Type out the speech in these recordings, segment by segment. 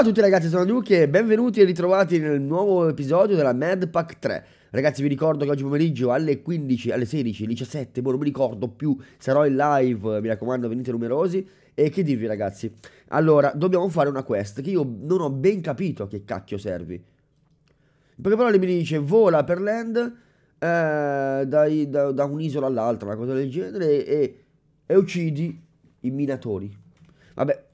Ciao a tutti ragazzi, sono Duke e benvenuti e ritrovati nel nuovo episodio della Mad Pack 3. Ragazzi vi ricordo che oggi pomeriggio alle 15, alle 16, 17, boh non mi ricordo più, sarò in live, mi raccomando venite numerosi. E che dirvi ragazzi? Allora, dobbiamo fare una quest che io non ho ben capito a che cacchio servi. In poche parole mi dice vola per land eh, dai, da, da un'isola all'altra, una cosa del genere, e, e uccidi i minatori. Vabbè,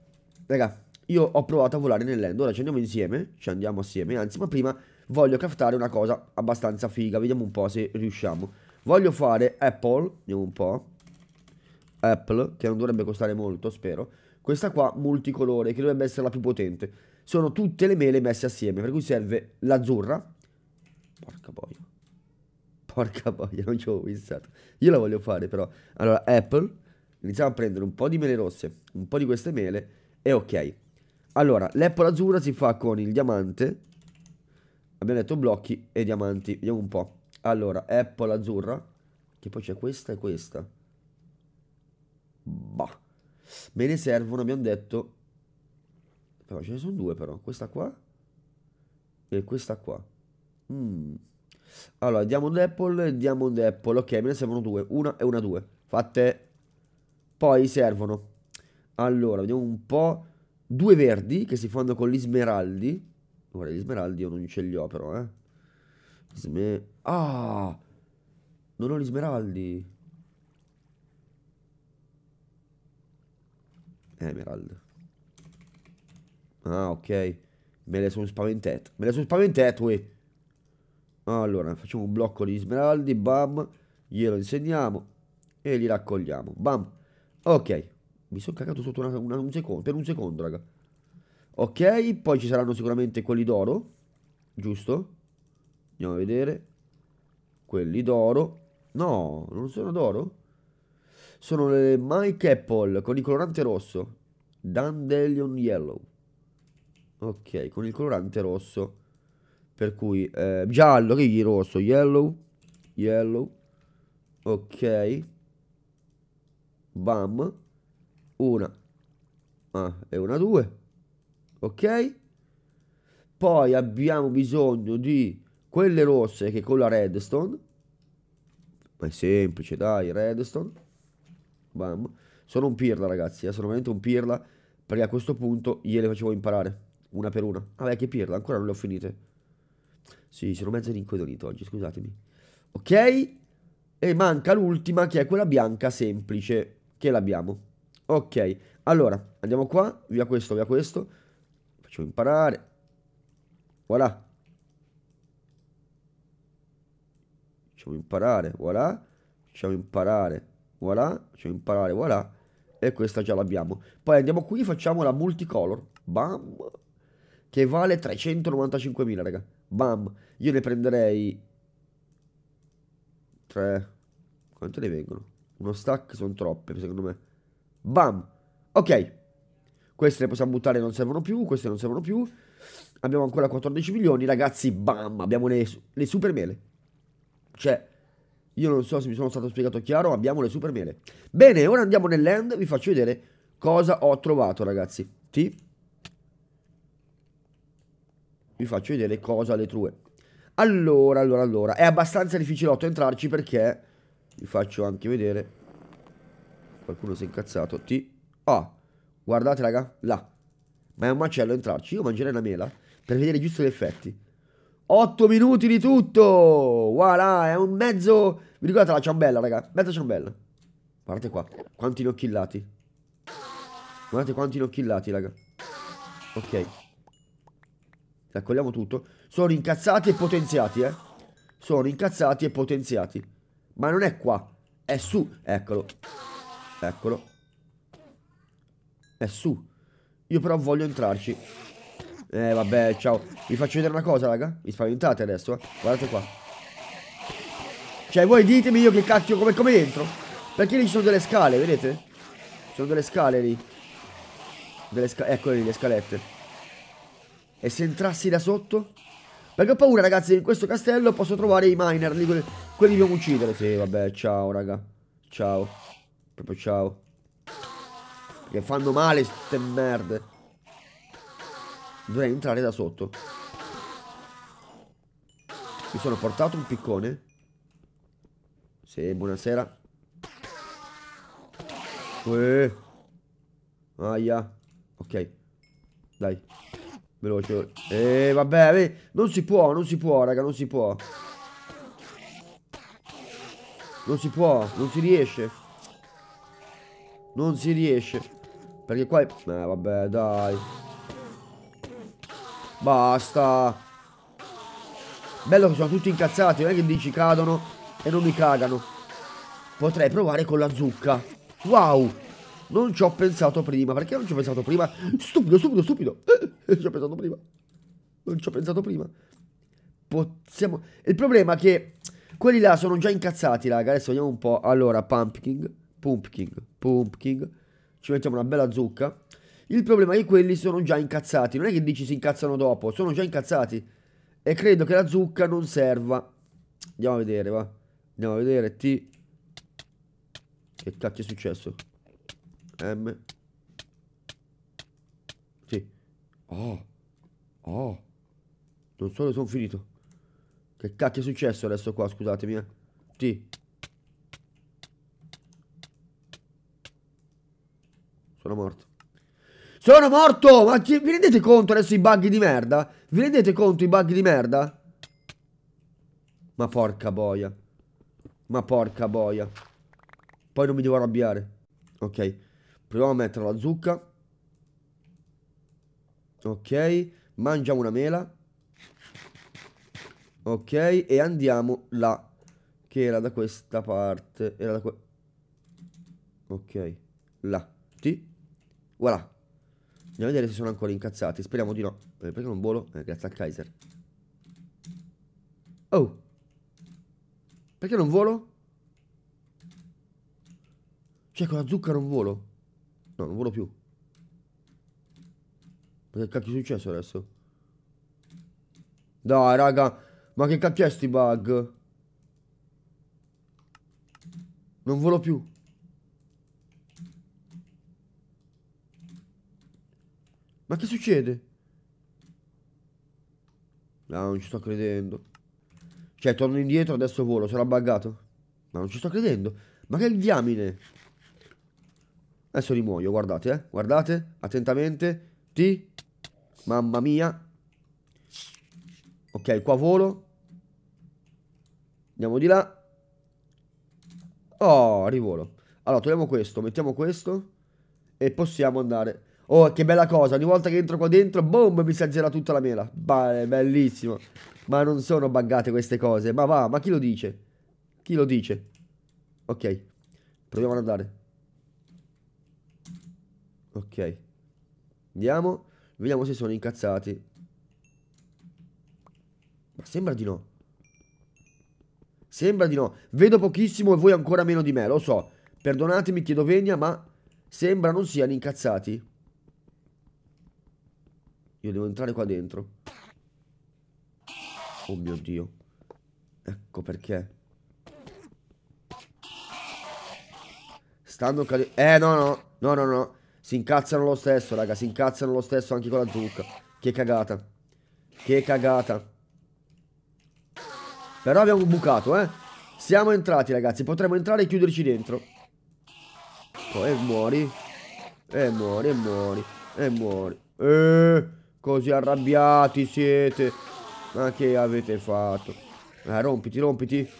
ragazzi. Io ho provato a volare nell'end, ora ci andiamo insieme, ci andiamo assieme, anzi ma prima voglio craftare una cosa abbastanza figa, vediamo un po' se riusciamo. Voglio fare Apple, vediamo un po', Apple, che non dovrebbe costare molto, spero. Questa qua multicolore, che dovrebbe essere la più potente. Sono tutte le mele messe assieme, per cui serve l'azzurra. Porca boia. Porca boia, non ci avevo pensato. Io la voglio fare però. Allora, Apple, iniziamo a prendere un po' di mele rosse, un po' di queste mele, e ok. Allora, l'apple azzurra si fa con il diamante. Abbiamo detto blocchi e diamanti. Vediamo un po'. Allora, apple azzurra. Che poi c'è questa e questa. Bah. Me ne servono, abbiamo detto. Però ce ne sono due però. Questa qua e questa qua. Mm. Allora, Diamond Apple e Diamond Apple. Ok, me ne servono due. Una e una due. Fatte. Poi servono. Allora, vediamo un po' due verdi che si fanno con gli smeraldi. Ora gli smeraldi io non ce li ho però, eh. Sme... Ah! Non ho gli smeraldi. Eh, emerald. Ah, ok. Me le sono spaventate. Me le sono spaventate, uè. Allora, facciamo un blocco di smeraldi, bam. Glielo insegniamo e li raccogliamo. Bam. Ok. Mi sono cagato sotto una, una, un secondo, per un secondo, raga. Ok, poi ci saranno sicuramente quelli d'oro. Giusto? Andiamo a vedere. Quelli d'oro. No, non sono d'oro? Sono le Mike Apple con il colorante rosso. Dandelion Yellow. Ok, con il colorante rosso. Per cui, eh, giallo, che rosso, yellow, yellow. Ok. Bam una ah, e una due ok poi abbiamo bisogno di quelle rosse che con la redstone ma è semplice dai redstone bam sono un pirla ragazzi eh, sono veramente un pirla perché a questo punto gliele facevo imparare una per una vabbè ah, che pirla ancora non le ho finite sì sono mezzo rincoglionito oggi scusatemi ok e manca l'ultima che è quella bianca semplice che l'abbiamo Ok, allora, andiamo qua, via questo, via questo. Facciamo imparare. Voilà. Facciamo imparare, voilà. Facciamo imparare, voilà. Facciamo imparare, voilà. E questa già l'abbiamo. Poi andiamo qui, facciamo la multicolor. Bam. Che vale 395.000, raga. Bam. Io ne prenderei... 3... Quante ne vengono? Uno stack sono troppe, secondo me. Bam. Ok. Queste le possiamo buttare, non servono più. Queste non servono più. Abbiamo ancora 14 milioni, ragazzi. Bam. Abbiamo le, le super mele. Cioè, io non so se mi sono stato spiegato chiaro. Abbiamo le super mele. Bene, ora andiamo nell'end. Vi faccio vedere cosa ho trovato, ragazzi. Ti. Vi faccio vedere cosa le true. Allora, allora, allora. È abbastanza difficilotto entrarci perché... Vi faccio anche vedere Qualcuno si è incazzato. Ti... Ah, guardate raga, là. Ma è un macello entrarci. Io mangerei una mela per vedere giusto gli effetti. 8 minuti di tutto! Voilà, è un mezzo... Vi ricordate la ciambella, raga? Mezza ciambella. Guardate qua, quanti ne ho killati. Guardate quanti ne ho killati, raga. Ok. Raccogliamo tutto. Sono incazzati e potenziati, eh. Sono incazzati e potenziati. Ma non è qua. È su. Eccolo. Eccolo. È eh, su. Io però voglio entrarci. Eh, vabbè, ciao. Vi faccio vedere una cosa, raga. Vi spaventate adesso, eh. Guardate qua. Cioè, voi ditemi io che cacchio come, come entro. Perché lì ci sono delle scale, vedete? Ci sono delle scale lì. Delle sca Eccole lì, le scalette. E se entrassi da sotto? Perché ho paura, ragazzi, in questo castello posso trovare i miner lì. Quelli, quelli dobbiamo uccidere. Sì, vabbè, ciao, raga. Ciao. Proprio ciao. Che fanno male ste merde. Dovrei entrare da sotto. Mi sono portato un piccone. Sì, buonasera. Uè. Eh. Aia. Ok. Dai. Veloce. E eh, vabbè, vedi. non si può, non si può, raga, non si può. Non si può, non si riesce. Non si riesce. Perché qua... È... Eh, vabbè, dai. Basta. Bello che sono tutti incazzati. Non è che dici cadono e non mi cagano. Potrei provare con la zucca. Wow. Non ci ho pensato prima. Perché non ci ho pensato prima? Stupido, stupido, stupido. Non ci ho pensato prima. Non ci ho pensato prima. Possiamo... Il problema è che quelli là sono già incazzati, raga. Adesso vediamo un po'. Allora, pumpkin pumpkin, pumpkin, ci mettiamo una bella zucca. Il problema è che quelli sono già incazzati, non è che dici si incazzano dopo, sono già incazzati. E credo che la zucca non serva. Andiamo a vedere, va. Andiamo a vedere, T. Che cacchio è successo? M. Sì. Oh. Oh. Non so dove sono finito. Che cacchio è successo adesso qua, scusatemi, eh. T. Sono morto. Sono morto! Ma chi... vi rendete conto adesso i bug di merda? Vi rendete conto i bug di merda? Ma porca boia. Ma porca boia. Poi non mi devo arrabbiare. Ok. Proviamo a mettere la zucca. Ok. Mangiamo una mela. Ok. E andiamo là. Che era da questa parte. Era da qua. Ok. Là. Sì. Voilà. Andiamo a vedere se sono ancora incazzati. Speriamo di no. Perché non volo? Eh, grazie al Kaiser. Oh. Perché non volo? Cioè, con la zucca non volo. No, non volo più. Ma che cacchio è successo adesso? Dai, raga. Ma che cacchio è sti bug? Non volo più. Ma che succede? No, non ci sto credendo. Cioè, torno indietro, adesso volo, sarà buggato. Ma non ci sto credendo. Ma che diamine? Adesso rimuoio, guardate, eh. Guardate, attentamente. Ti. Mamma mia. Ok, qua volo. Andiamo di là. Oh, rivolo. Allora, togliamo questo, mettiamo questo. E possiamo andare Oh, che bella cosa. Ogni volta che entro qua dentro, boom, mi si azzera tutta la mela. Be bellissimo. Ma non sono buggate queste cose. Ma va, ma chi lo dice? Chi lo dice? Ok. Proviamo ad andare. Ok. Andiamo. Vediamo se sono incazzati. Ma sembra di no. Sembra di no. Vedo pochissimo e voi ancora meno di me, lo so. Perdonatemi, chiedo venia, ma sembra non siano incazzati. Io devo entrare qua dentro. Oh mio Dio. Ecco perché. Stanno cadendo... Eh, no, no. No, no, no. Si incazzano lo stesso, raga. Si incazzano lo stesso anche con la zucca. Che cagata. Che cagata. Però abbiamo bucato, eh. Siamo entrati, ragazzi. Potremmo entrare e chiuderci dentro. Poi oh, muori. E muori, e muori. E muori. Eeeh. Così arrabbiati siete. Ma che avete fatto? Eh, rompiti, rompiti.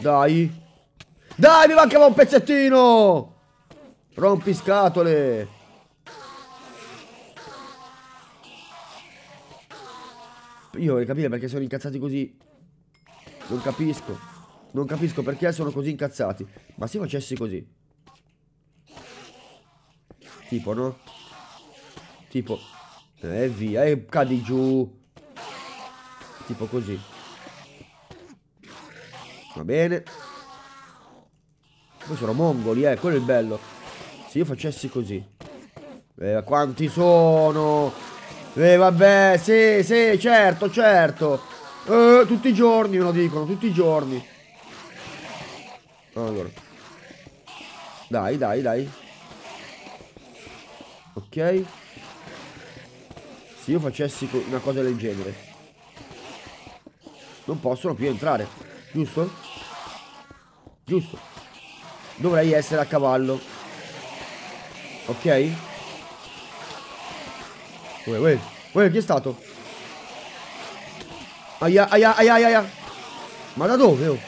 Dai. Dai, mi mancava un pezzettino. Rompi scatole. Io vorrei capire perché sono incazzati così. Non capisco. Non capisco perché sono così incazzati. Ma se facessi così. Tipo, no? Tipo, e eh, via, e eh, cadi giù. Tipo così. Va bene. Poi sono mongoli, eh, quello è il bello. Se io facessi così. Eh, quanti sono? Eh, vabbè, sì, sì, certo, certo. Eh, tutti i giorni me lo dicono, tutti i giorni. Allora. Dai, dai, dai. Ok se io facessi una cosa del genere non possono più entrare giusto? giusto dovrei essere a cavallo ok? uè uè uè chi è stato? aia aia aia aia ma da dove? Oh?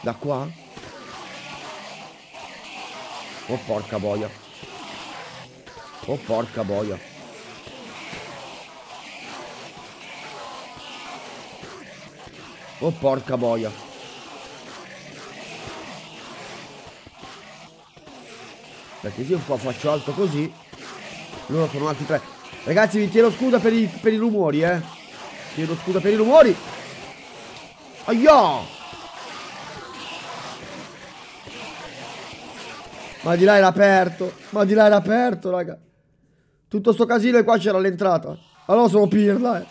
da qua? oh porca boia oh porca boia Oh porca boia Perché se io qua faccio alto così Loro sono altri tre Ragazzi vi chiedo scusa per i, per i rumori eh Chiedo scusa per i rumori Aia Ma di là era aperto Ma di là era aperto raga Tutto sto casino e qua c'era l'entrata Allora sono pirla eh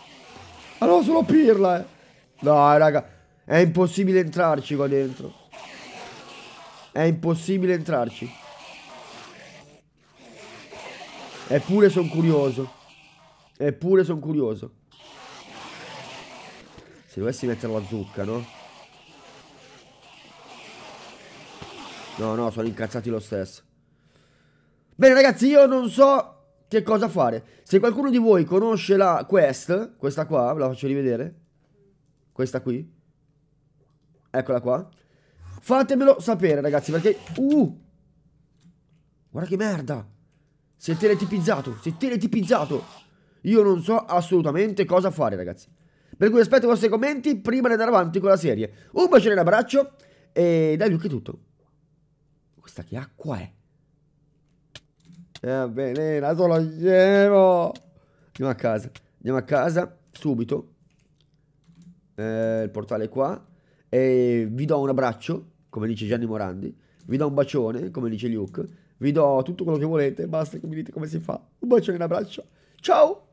Allora sono pirla eh No, raga. È impossibile entrarci qua dentro. È impossibile entrarci. Eppure sono curioso. Eppure sono curioso. Se dovessi mettere la zucca, no? No, no, sono incazzati lo stesso. Bene, ragazzi, io non so che cosa fare. Se qualcuno di voi conosce la quest, questa qua, ve la faccio rivedere. Questa qui. Eccola qua. Fatemelo sapere, ragazzi, perché... Uh! Guarda che merda! Si è teletipizzato, si è teletipizzato! Io non so assolutamente cosa fare, ragazzi. Per cui aspetto i vostri commenti prima di andare avanti con la serie. Un bacione e abbraccio e dai Luke è tutto. Questa che acqua è? Va eh, bene, la solo llevo. Andiamo a casa, andiamo a casa subito eh, il portale qua, e vi do un abbraccio, come dice Gianni Morandi, vi do un bacione, come dice Luke, vi do tutto quello che volete, basta che mi dite come si fa. Un bacione e un abbraccio. Ciao!